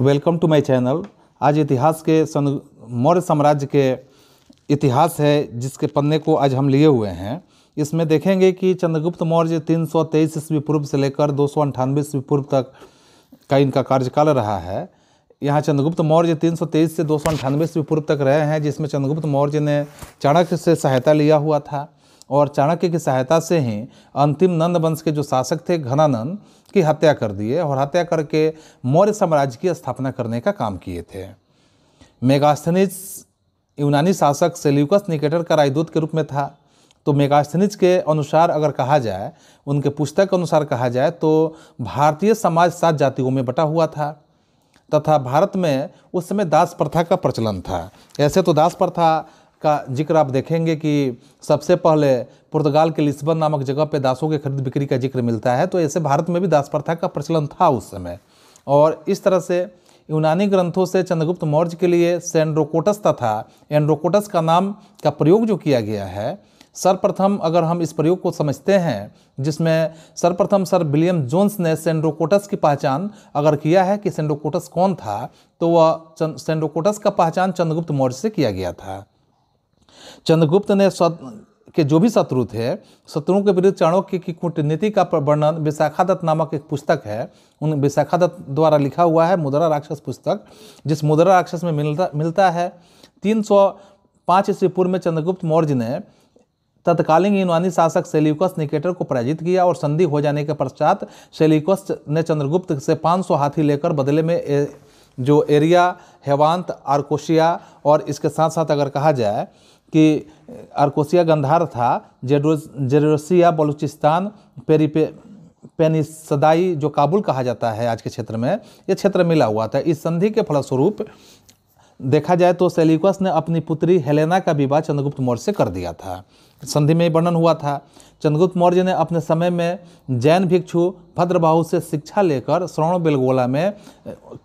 welcome to my channel आज इतिहास के सन मौर्य साम्राज्य के इतिहास है जिसके पन्ने को आज हम लिए हुए हैं इसमें देखेंगे कि चंद्रगुप्त मौर्य 323 सौ ईस्वी पूर्व से लेकर दो सौ ईस्वी पूर्व तक का इनका कार्यकाल रहा है यहाँ चंद्रगुप्त मौर्य 323 से दो सौ ईस्वी पूर्व तक रहे हैं जिसमें चंद्रगुप्त मौर्य ने चाणक्य से सहायता लिया हुआ था और चाणक्य की सहायता से ही अंतिम नंद वंश के जो शासक थे घनानंद की हत्या कर दिए और हत्या करके मौर्य साम्राज्य की स्थापना करने का काम किए थे मेगास्थनिज यूनानी शासक सेल्यूकस निकेटर का राजदूत के रूप में था तो मेगास्थनिज के अनुसार अगर कहा जाए उनके पुस्तक अनुसार कहा जाए तो भारतीय समाज सात जातियों में बटा हुआ था तथा भारत में उस समय दास प्रथा का प्रचलन था ऐसे तो दास प्रथा का जिक्र आप देखेंगे कि सबसे पहले पुर्तगाल के लिस्बन नामक जगह पे दासों के खरीद बिक्री का जिक्र मिलता है तो ऐसे भारत में भी दास प्रथा का प्रचलन था उस समय और इस तरह से यूनानी ग्रंथों से चंद्रगुप्त मौर्य के लिए सेंड्रोकोटस तथा एंड्रोकोटस का नाम का प्रयोग जो किया गया है सर्वप्रथम अगर हम इस प्रयोग को समझते हैं जिसमें सर्वप्रथम सर विलियम जोन्स ने सेंड्रोकोटस की पहचान अगर किया है कि सेंड्रोकोटस कौन था तो वह सेंड्रोकोटस का पहचान चंद्रगुप्त मौर्य से किया गया था चंद्रगुप्त ने सत, के जो भी शत्रु थे शत्रुओं के विरुद्ध चाणक्य की कूटनीति का वर्णन विशाखा दत्त नामक एक पुस्तक है उन विशाखा दत्त द्वारा लिखा हुआ है मुद्रा राक्षस पुस्तक जिस मुद्रा राक्षस में मिलता मिलता है तीन सौ पाँच ईस्वी पूर्व में चंद्रगुप्त मौर्य ने तत्कालीन यूनानी शासक सेल्यूकस निकेटर को पराजित किया और संधि हो जाने के पश्चात सेल्यूकस ने चंद्रगुप्त से 500 हाथी लेकर बदले में ए, जो एरिया हेवान्त आर्कोशिया और इसके साथ साथ अगर कहा जाए कि अरकोसिया गंधार था जेडो जेडोसिया बलूचिस्तान पेरीपे पेनिसदाई जो काबुल कहा जाता है आज के क्षेत्र में ये क्षेत्र मिला हुआ था इस संधि के फलस्वरूप देखा जाए तो सेलिकस ने अपनी पुत्री हेलेना का विवाह चंद्रगुप्त मौर्य से कर दिया था संधि में वर्णन हुआ था चंद्रगुप्त मौर्य ने अपने समय में जैन भिक्षु भद्रबाहु से शिक्षा लेकर श्रवण बेलगोला में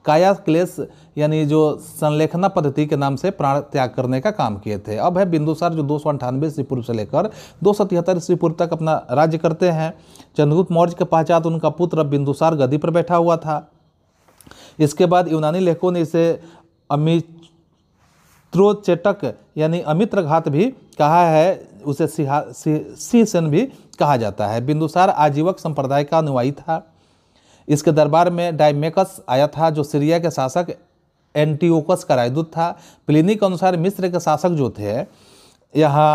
काया क्लेश यानी जो संलेखना पद्धति के नाम से प्राण त्याग करने का काम किए थे अब है बिंदुसार जो दो सौ अंठानवे ईस्वी पूर्व से लेकर दो सौ तिहत्तर ईस्वी पूर्व तक अपना राज्य करते हैं चंद्रगुप्त मौर्य के पश्चात उनका पुत्र बिंदुसार गद्दी पर बैठा हुआ था इसके बाद यूनानी लेखकों ने इसे अमित त्रोचेटक यानी अमित्र घात भी कहा है उसे सिहा भी कहा जाता है बिंदुसार आजीवक संप्रदाय का अनुयायी था इसके दरबार में डायमेकस आया था जो सीरिया के शासक एंटीओकस का रायदूत था प्लिनी के अनुसार मिस्र के शासक जो थे यहाँ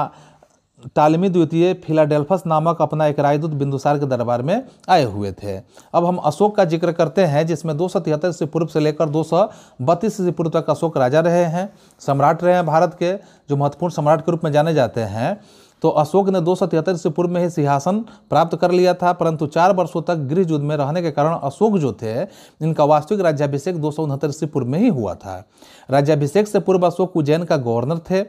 तालमी द्वितीय फिलाडेल्फस नामक अपना एक राजदूत बिंदुसार के दरबार में आए हुए थे अब हम अशोक का जिक्र करते हैं जिसमें दो सौ तिहत्तर से पूर्व से लेकर दो सौ बत्तीस से पूर्व तक अशोक राजा रहे हैं सम्राट रहे हैं भारत के जो महत्वपूर्ण सम्राट के रूप में जाने जाते हैं तो अशोक ने दो से पूर्व में ही सिंहासन प्राप्त कर लिया था परंतु चार वर्षों तक गृह युद्ध में रहने के कारण अशोक जो थे इनका वास्तविक राज्याभिषेक दो से पूर्व में ही हुआ था राज्याभिषेक से पूर्व अशोक उज्जैन का गवर्नर थे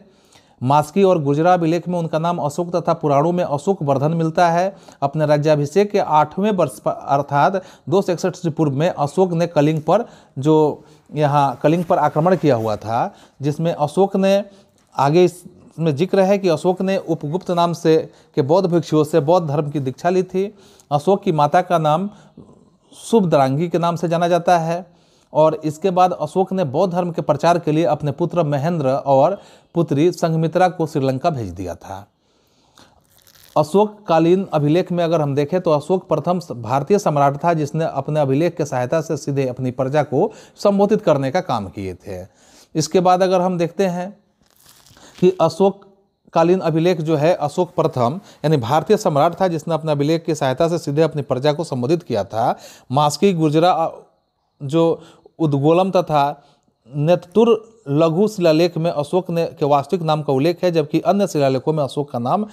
मास्की और गुजरा अभिलेख में उनका नाम अशोक तथा पुराणों में अशोक वर्धन मिलता है अपने राज्याभिषेक के आठवें वर्ष पर अर्थात दो सौ इकसठ से पूर्व में अशोक ने कलिंग पर जो यहाँ कलिंग पर आक्रमण किया हुआ था जिसमें अशोक ने आगे इसमें जिक्र है कि अशोक ने उपगुप्त नाम से के बौद्ध भिक्षुओं से बौद्ध धर्म की दीक्षा ली थी अशोक की माता का नाम दरांगी के नाम से जाना जाता है और इसके बाद अशोक ने बौद्ध धर्म के प्रचार के लिए अपने पुत्र महेंद्र और पुत्री संघमित्रा को श्रीलंका भेज दिया था अशोक कालीन अभिलेख में अगर हम देखें तो अशोक प्रथम भारतीय सम्राट था जिसने अपने अभिलेख की सहायता से सीधे अपनी प्रजा को संबोधित करने का काम किए थे इसके बाद अगर हम देखते हैं कि अशोक कालीन अभिलेख जो है अशोक प्रथम यानी भारतीय सम्राट था जिसने अपने अभिलेख की सहायता से सीधे अपनी प्रजा को संबोधित किया था मास्की गुजरा जो उद्गोलम तथा नेतुर लघु शिलालेख में अशोक ने के वास्तविक नाम का उल्लेख है जबकि अन्य शिलालेखों में अशोक का नाम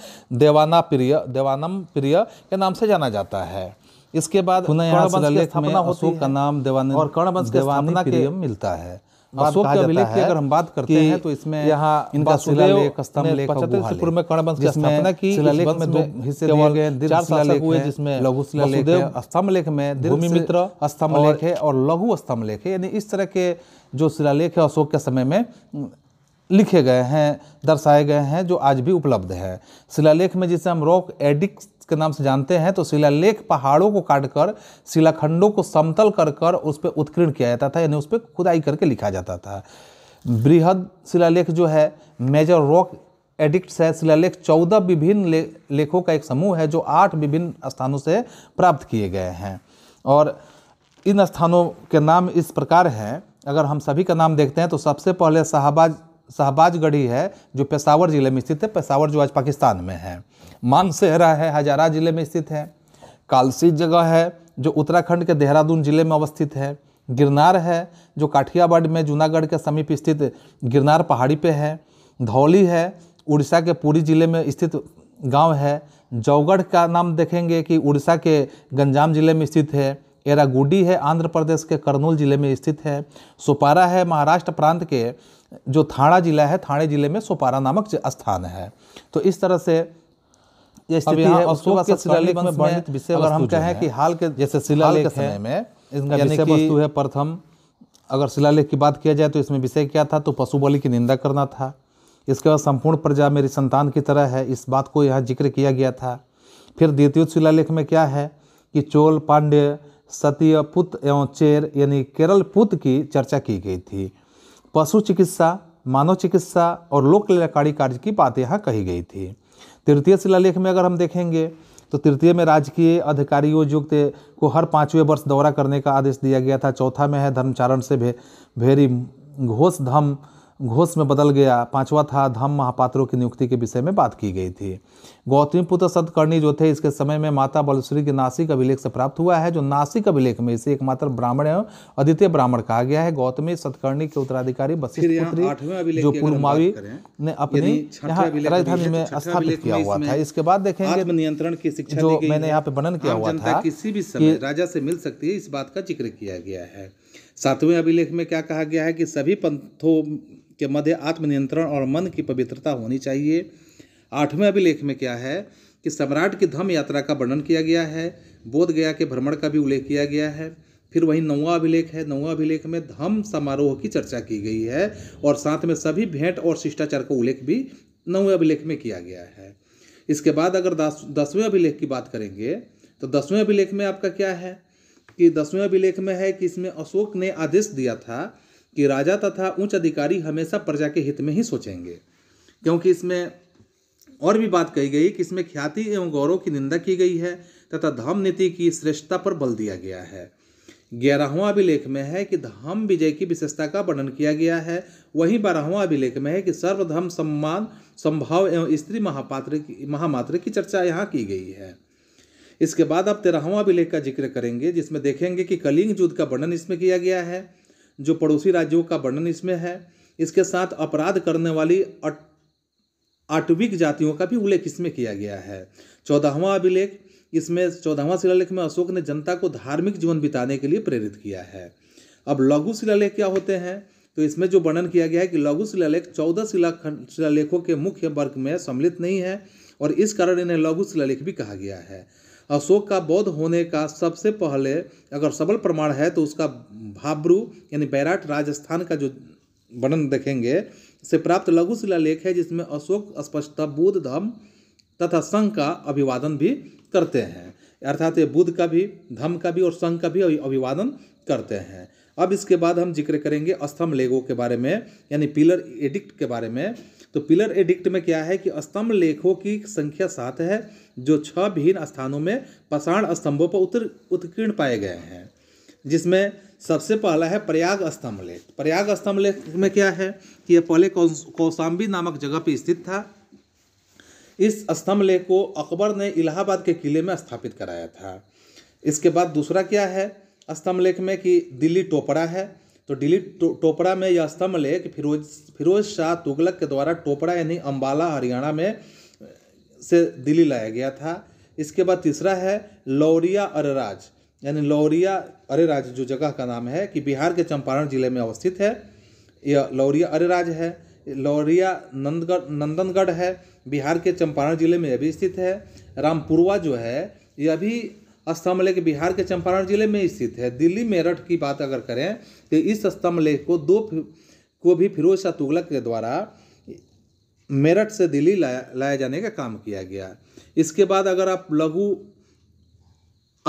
देवाना प्रिय देवानम प्रिय के नाम से जाना जाता है इसके बाद उन्हें यहाँ शिलालेख में अशोक का नाम देवान और कर्णवंश देवाना के मिलता है अशोक के अभिलेख की अगर हम बात करते हैं तो इसमें यहाँ इनका शिलालेख स्तंभ लेख पचहत्तर में कर्णवंश की स्थापना की शिलालेख में दो हिस्से दिए गए दीर्घ शिलालेख हुए जिसमें लघु शिलालेख स्तंभ लेख में भूमि मित्र स्तंभ लेख है और लघु स्तंभ लेख है यानी इस तरह के जो शिलालेख है अशोक के समय में लिखे गए हैं दर्शाए गए हैं जो आज भी उपलब्ध है शिलालेख में जिसे हम रॉक एडिक्स के नाम से जानते हैं तो शिलालेख पहाड़ों को काटकर शिलाखंडों को समतल कर कर उस पर उत्कीर्ण किया जाता था यानी उस पर खुदाई करके लिखा जाता था बृहद शिलालेख जो है मेजर रॉक एडिक्ट्स है शिलालेख चौदह विभिन्न ले, लेखों का एक समूह है जो आठ विभिन्न स्थानों से प्राप्त किए गए हैं और इन स्थानों के नाम इस प्रकार हैं अगर हम सभी का नाम देखते हैं तो सबसे पहले शाहबाज शहबाजगढ़ी है जो पेशावर ज़िले में स्थित है पेशावर जो आज पाकिस्तान में है मानसेहरा है हजारा ज़िले में स्थित है कालसी जगह है जो उत्तराखंड के देहरादून ज़िले में अवस्थित है गिरनार है जो काठियावाड़ में जूनागढ़ के समीप स्थित गिरनार पहाड़ी पे है धौली है उड़ीसा के पूरी ज़िले में स्थित गांव है जौगढ़ का नाम देखेंगे कि उड़ीसा के गंजाम ज़िले में स्थित है एरागुडी है आंध्र प्रदेश के करनूल ज़िले में स्थित है सुपारा है महाराष्ट्र प्रांत के जो थाड़ा जिला है थाणे जिले में सोपारा नामक स्थान है तो इस तरह से स्थिति है अशोक के शिलालेख में वर्णित विषय अगर हम कहें कि हाल के जैसे शिलालेख समय में इनका विषय वस्तु है प्रथम अगर शिलालेख की बात किया जाए तो इसमें विषय क्या था तो पशु बलि की निंदा करना था इसके बाद संपूर्ण प्रजा मेरी संतान की तरह है इस बात को यहाँ जिक्र किया गया था फिर द्वितीय शिलालेख में क्या है कि चोल पांड्य पुत एवं चेर यानी केरल पुत की चर्चा की गई थी पशु चिकित्सा मानव चिकित्सा और लोक कल्याणकारी कार्य की बात यहाँ कही गई थी तृतीय शिलालेख में अगर हम देखेंगे तो तृतीय में राजकीय अधिकारी युक्त को हर पाँचवें वर्ष दौरा करने का आदेश दिया गया था चौथा में है धर्मचारण से भे भेरी घोष धम घोष में बदल गया पांचवा था धम महापात्रों की नियुक्ति के विषय में बात की गई थी गौतमी पुत्र सतकर्णी जो थे इसके समय में माता बलुश्री के नासिक अभिलेख से प्राप्त हुआ है जो नासिक अभिलेख में इसे एकमात्र ब्राह्मण एवं अद्वितीय ब्राह्मण कहा गया है गौतमी सतकर्णी के उत्तराधिकारी जो पूर्वमावी ने अपनी यहाँ राजधानी में स्थापित किया हुआ था इसके बाद देखेंगे नियंत्रण की शिक्षा जो मैंने यहाँ पे वर्णन किया हुआ था किसी भी समय राजा से मिल सकती है इस बात का जिक्र किया गया है सातवें अभिलेख में क्या कहा गया है कि सभी पंथों के मध्य आत्मनियंत्रण और मन की पवित्रता होनी चाहिए आठवें अभिलेख में क्या है कि सम्राट की धम्म यात्रा का वर्णन किया गया है बोध गया के भ्रमण का भी उल्लेख किया गया है फिर वहीं नौवा अभिलेख है नौवा अभिलेख में धम समारोह की चर्चा की गई है और साथ में सभी भेंट और शिष्टाचार का उल्लेख भी नौवें अभिलेख में किया गया है इसके बाद अगर दस दसवें अभिलेख की बात करेंगे तो दसवें अभिलेख में आपका क्या है कि दसवें अभिलेख में है कि इसमें अशोक ने आदेश दिया था कि राजा तथा उच्च अधिकारी हमेशा प्रजा के हित में ही सोचेंगे क्योंकि इसमें और भी बात कही गई कि इसमें ख्याति एवं गौरव की निंदा की गई है तथा धाम नीति की श्रेष्ठता पर बल दिया गया है ग्यारहवां अभिलेख में है कि धाम विजय की विशेषता का वर्णन किया गया है वहीं बारहवां अभिलेख में है कि सर्वधर्म सम्मान संभाव एवं स्त्री महापात्र की महामात्र की चर्चा यहाँ की गई है इसके बाद आप तेरहवां अभिलेख का जिक्र करेंगे जिसमें देखेंगे कि कलिंग युद्ध का वर्णन इसमें किया गया है जो पड़ोसी राज्यों का वर्णन इसमें है इसके साथ अपराध करने वाली अट आटविक जातियों का भी उल्लेख इसमें किया गया है चौदहवा अभिलेख इसमें चौदहवा शिलालेख में अशोक ने जनता को धार्मिक जीवन बिताने के लिए प्रेरित किया है अब लघु शिलालेख क्या होते हैं तो इसमें जो वर्णन किया गया है कि लघु शिलालेख चौदह शिलाखंड शिलालेखों के मुख्य वर्ग में सम्मिलित नहीं है और इस कारण इन्हें लघु शिलालेख भी कहा गया है अशोक का बौद्ध होने का सबसे पहले अगर सबल प्रमाण है तो उसका भाब्रू यानी बैराट राजस्थान का जो वर्णन देखेंगे से प्राप्त लघु शिलालेख है जिसमें अशोक स्पष्टता बुद्ध धम तथा संघ का अभिवादन भी करते हैं अर्थात ये बुद्ध का भी धम का भी और संघ का भी अभिवादन करते हैं अब इसके बाद हम जिक्र करेंगे स्तंभ लेखों के बारे में यानी पिलर एडिक्ट के बारे में तो पिलर एडिक्ट में क्या है कि स्तंभ लेखों की संख्या सात है जो छह भिन्न स्थानों में पषाण स्तंभों पर उत्तर उत्कीर्ण पाए गए हैं जिसमें सबसे पहला है प्रयाग स्तंभ लेख प्रयाग स्तंभ लेख में क्या है कि यह पहले कौशाम्बी नामक जगह पर स्थित था इस स्तंभ लेख को अकबर ने इलाहाबाद के किले में स्थापित कराया था इसके बाद दूसरा क्या है स्तंभ लेख में कि दिल्ली टोपड़ा है तो दिल्ली टो, में यह स्तंभ लेख फिरोज फिरोज शाह तुगलक के द्वारा टोपड़ा यानी अम्बाला हरियाणा में से दिल्ली लाया गया था इसके बाद तीसरा है लौरिया अरराज यानी लौरिया अरेराज जो जगह का नाम है कि बिहार के चंपारण जिले में अवस्थित है यह लौरिया अरेराज है लौरिया नंदगढ़ नंदनगढ़ है बिहार के चंपारण जिले में अभी स्थित है रामपुरवा जो है यह भी स्तंभ लेख बिहार के चंपारण जिले में स्थित है दिल्ली मेरठ की बात अगर करें तो इस स्तंभ लेख को दो को भी फिरोज शाह तुगलक के द्वारा मेरठ से दिल्ली लाया लाया जाने का काम किया गया इसके बाद अगर आप लघु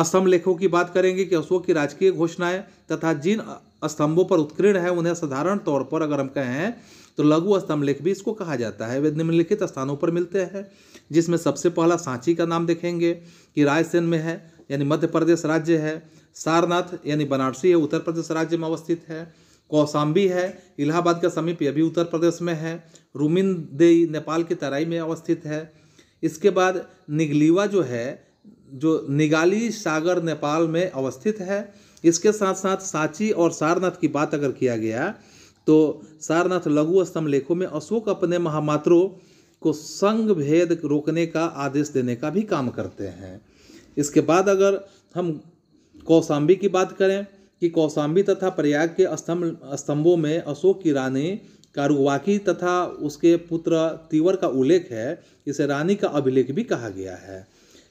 स्तंभ लेखों की बात करेंगे कि अशोक की राजकीय घोषणाएं तथा जिन स्तंभों पर उत्कीर्ण है उन्हें साधारण तौर पर अगर हम कहें तो लघु स्तंभ लेख भी इसको कहा जाता है वे निम्नलिखित स्थानों पर मिलते हैं जिसमें सबसे पहला सांची का नाम देखेंगे कि रायसेन में है यानी मध्य प्रदेश राज्य है सारनाथ यानी बनारसी है उत्तर प्रदेश राज्य में अवस्थित है कौसाम्बी है इलाहाबाद का समीप यह भी उत्तर प्रदेश में है रुमिनदेई नेपाल की तराई में अवस्थित है इसके बाद निगलीवा जो है जो निगाली सागर नेपाल में अवस्थित है इसके साथ साथ सांची और सारनाथ की बात अगर किया गया तो सारनाथ लघु स्तंभ लेखों में अशोक अपने महामात्रों को संग भेद रोकने का आदेश देने का भी काम करते हैं इसके बाद अगर हम कौशाम्बी की बात करें कि कौशाम्बी तथा प्रयाग के स्तंभ स्तंभों में अशोक की रानी कारुवाकी तथा उसके पुत्र तीवर का उल्लेख है इसे रानी का अभिलेख भी कहा गया है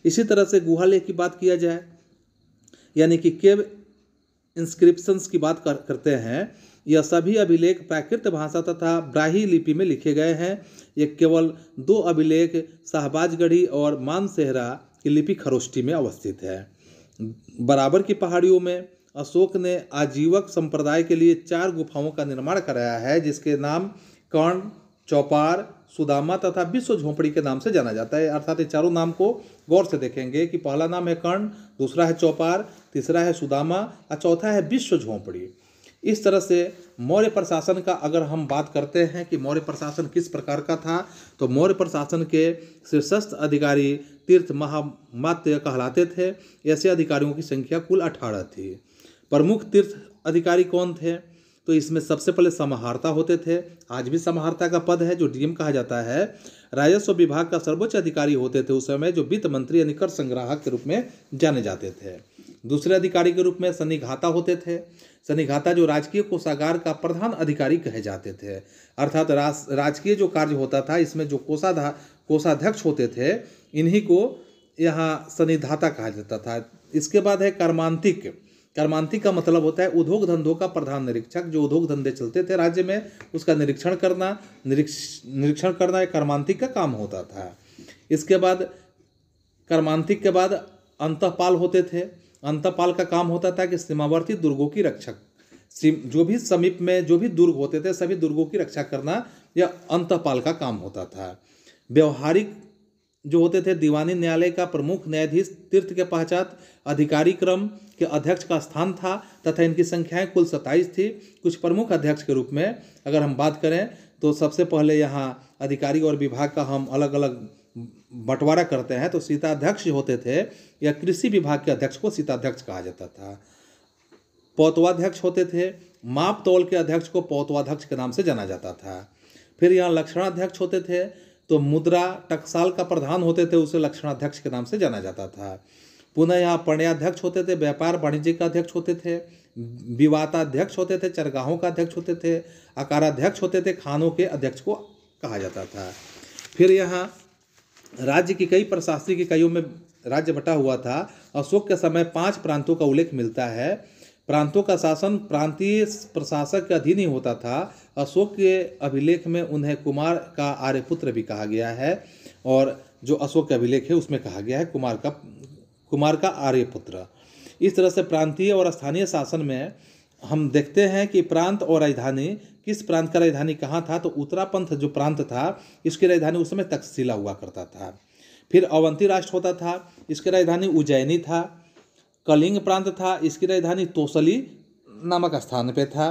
इसी तरह से गुहा लेख की बात किया जाए यानी कि केव इंस्क्रिप्शंस की बात कर, करते हैं यह सभी अभिलेख प्राकृत भाषा तथा ब्राही लिपि में लिखे गए हैं ये केवल दो अभिलेख शाहबाजगढ़ी और मानसेहरा की लिपि खरोष्टी में अवस्थित है बराबर की पहाड़ियों में अशोक ने आजीवक संप्रदाय के लिए चार गुफाओं का निर्माण कराया है जिसके नाम कर्ण चौपार सुदामा तथा विश्व झोंपड़ी के नाम से जाना जाता है अर्थात ये चारों नाम को गौर से देखेंगे कि पहला नाम है कर्ण दूसरा है चौपार तीसरा है सुदामा और चौथा है विश्व झोंपड़ी इस तरह से मौर्य प्रशासन का अगर हम बात करते हैं कि मौर्य प्रशासन किस प्रकार का था तो मौर्य प्रशासन के शीर्षस्थ अधिकारी तीर्थ महामात्य कहलाते थे ऐसे अधिकारियों की संख्या कुल अठारह थी प्रमुख तीर्थ अधिकारी कौन थे तो इसमें सबसे पहले समाहर्ता होते थे आज भी समाहर्ता का पद है जो डीएम कहा जाता है राजस्व विभाग का सर्वोच्च अधिकारी होते थे उस समय जो वित्त मंत्री यानी कर संग्राहक के रूप में जाने जाते थे दूसरे अधिकारी के रूप में सनिघाता होते थे सनिघाता जो राजकीय कोषागार का प्रधान अधिकारी कहे जाते थे अर्थात तो राजकीय जो कार्य होता था इसमें जो कोषाधा कोषाध्यक्ष होते थे इन्हीं को यहाँ सनिधाता कहा जाता था इसके बाद है कर्मांतिक कर्मांती का मतलब होता है उद्योग धंधों का प्रधान निरीक्षक जो उद्योग धंधे चलते थे राज्य में उसका निरीक्षण करना निरीक्ष निरीक्षण करना एक कर्मांतिक का काम होता था इसके बाद कर्मांतिक के बाद अंतपाल होते थे अंतपाल का काम होता था कि सीमावर्ती दुर्गों की रक्षक जो भी समीप में जो भी दुर्ग होते थे सभी दुर्गों की रक्षा करना यह अंतपाल का काम होता था व्यवहारिक जो होते थे दीवानी न्यायालय का प्रमुख न्यायाधीश तीर्थ के पश्चात अधिकारी क्रम के अध्यक्ष का स्थान था तथा इनकी संख्याएं कुल सत्ताईस थी कुछ प्रमुख अध्यक्ष के रूप में अगर हम बात करें तो सबसे पहले यहाँ अधिकारी और विभाग का हम अलग अलग बंटवारा करते हैं तो सीताध्यक्ष होते थे या कृषि विभाग के अध्यक्ष को सीताध्यक्ष कहा जाता था पौतवाध्यक्ष होते थे माप तौल के अध्यक्ष को पौतवाध्यक्ष के नाम से जाना जाता था फिर यहाँ लक्षणाध्यक्ष होते थे तो मुद्रा टकसाल का प्रधान होते थे उसे लक्षणाध्यक्ष के नाम से जाना जाता था पुनः यहाँ पर्ण्याध्यक्ष होते थे व्यापार वाणिज्य का अध्यक्ष होते थे विवाताध्यक्ष होते थे चरगाहों का अध्यक्ष होते थे आकाराध्यक्ष होते थे खानों के अध्यक्ष को कहा जाता था फिर यहाँ राज्य की कई प्रशासनिक इकाइयों में राज्य बटा हुआ था अशोक के समय पांच प्रांतों का उल्लेख मिलता है प्रांतों का शासन प्रांतीय प्रशासक के अधीन ही होता था अशोक के अभिलेख में उन्हें कुमार का आर्यपुत्र भी कहा गया है और जो अशोक के अभिलेख है उसमें कहा गया है कुमार का कुमार का आर्यपुत्र इस तरह से प्रांतीय और स्थानीय शासन में हम देखते हैं कि प्रांत और राजधानी किस प्रांत का राजधानी कहाँ था तो उत्तरापंथ जो प्रांत था इसकी राजधानी उस समय तक्षशिला हुआ करता था फिर अवंती राष्ट्र होता था इसकी राजधानी उज्जैनी था कलिंग प्रांत था इसकी राजधानी तोसली नामक स्थान पे था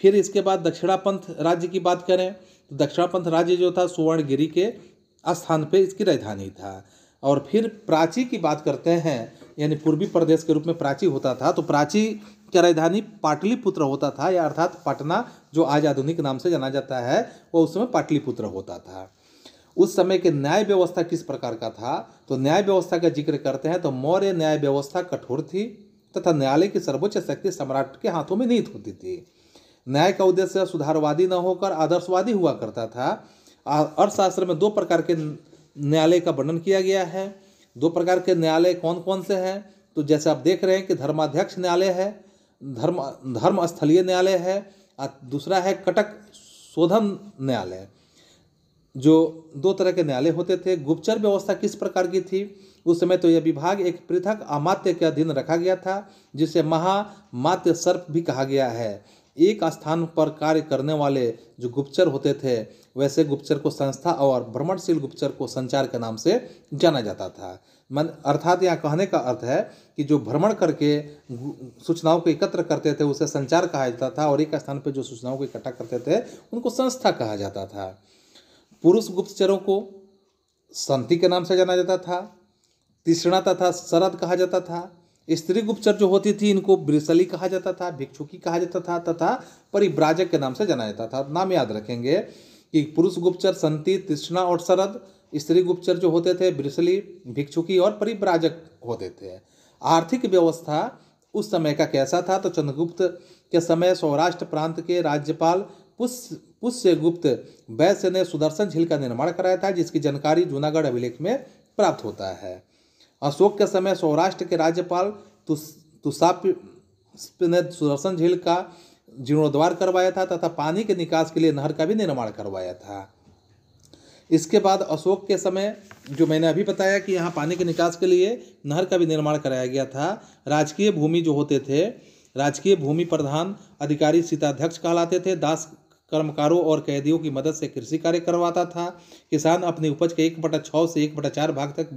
फिर इसके बाद दक्षिणापंथ राज्य की बात करें तो दक्षिणापंथ राज्य जो था सुवर्णगिरी के स्थान पे इसकी राजधानी था और फिर प्राची की बात करते हैं यानी पूर्वी प्रदेश के रूप में प्राची होता था तो प्राची की राजधानी पाटलिपुत्र होता था या अर्थात पटना जो आज आधुनिक नाम से जाना जाता है वो उस समय पाटलिपुत्र होता था उस समय के न्याय व्यवस्था किस प्रकार का था तो न्याय व्यवस्था का जिक्र करते हैं तो मौर्य न्याय व्यवस्था कठोर थी तथा न्यायालय की सर्वोच्च शक्ति सम्राट के हाथों में नहीं होती थी न्याय का उद्देश्य सुधारवादी न होकर आदर्शवादी हुआ करता था अर्थशास्त्र में दो प्रकार के न्यायालय का वर्णन किया गया है दो प्रकार के न्यायालय कौन कौन से हैं तो जैसे आप देख रहे हैं कि धर्माध्यक्ष न्यायालय है धर्म धर्म स्थलीय न्यायालय है और दूसरा है कटक शोधन न्यायालय जो दो तरह के न्यायालय होते थे गुप्तचर व्यवस्था किस प्रकार की थी उस समय तो यह विभाग एक पृथक अमात्य के अधीन रखा गया था जिसे महामात्य सर्प भी कहा गया है एक स्थान पर कार्य करने वाले जो गुप्तचर होते थे वैसे गुप्तचर को संस्था और भ्रमणशील गुप्तचर को संचार के नाम से जाना जाता था मन अर्थात यहाँ कहने का अर्थ है कि जो भ्रमण करके सूचनाओं को एकत्र करते थे उसे संचार कहा जाता था और एक स्थान पर जो सूचनाओं को इकट्ठा करते थे उनको संस्था कहा जाता था पुरुष गुप्तचरों को संति के नाम से जाना जाता था तीसणा तथा शरद कहा जाता था स्त्री गुप्तचर जो होती थी इनको ब्रिसली कहा जाता था भिक्षुकी कहा जाता था तथा परिव्राजक के नाम से जाना जाता था नाम याद रखेंगे कि पुरुष गुप्तचर संति तृष्णा और शरद स्त्री गुप्तचर जो होते थे ब्रिसली भिक्षुकी और परिव्राजक होते थे आर्थिक व्यवस्था उस समय का कैसा था तो चंद्रगुप्त के समय सौराष्ट्र प्रांत के राज्यपाल पुष्य गुप्त वैश्य ने सुदर्शन झील का निर्माण कराया था जिसकी जानकारी जूनागढ़ अभिलेख में प्राप्त होता है अशोक के समय सौराष्ट्र के राज्यपाल तुषाप ने सुदर्शन झील का जीर्णोद्वार करवाया था तथा पानी के निकास के लिए नहर का भी निर्माण करवाया था इसके बाद अशोक के समय जो मैंने अभी बताया कि यहाँ पानी के निकास के लिए नहर का भी निर्माण कराया गया था राजकीय भूमि जो होते थे राजकीय भूमि प्रधान अधिकारी सीताध्यक्ष कहलाते थे दास कर्मकारों और कैदियों की मदद से कृषि कार्य करवाता था किसान अपनी उपज के एक बटा छः से एक बटा चार भाग तक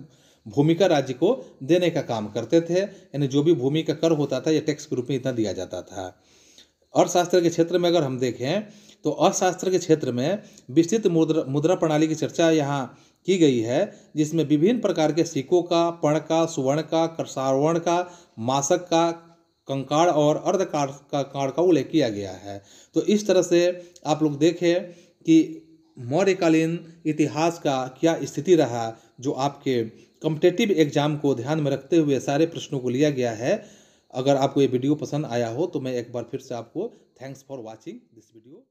भूमि का राज्य को देने का काम करते थे यानी जो भी भूमि का कर होता था या टैक्स के रूप में इतना दिया जाता था अर्थशास्त्र के क्षेत्र में अगर हम देखें तो अर्थशास्त्र के क्षेत्र में विस्तृत मुद्रा मुद्रा प्रणाली की चर्चा यहाँ की गई है जिसमें विभिन्न प्रकार के सिक्कों का पण का सुवर्ण का करसारवर्ण का मासक का कंकाड़ और अर्धकार का काड़ का उल्लेख किया गया है तो इस तरह से आप लोग देखें कि मौर्यकालीन इतिहास का क्या स्थिति रहा जो आपके कम्पिटेटिव एग्जाम को ध्यान में रखते हुए सारे प्रश्नों को लिया गया है अगर आपको ये वीडियो पसंद आया हो तो मैं एक बार फिर से आपको thanks for watching this video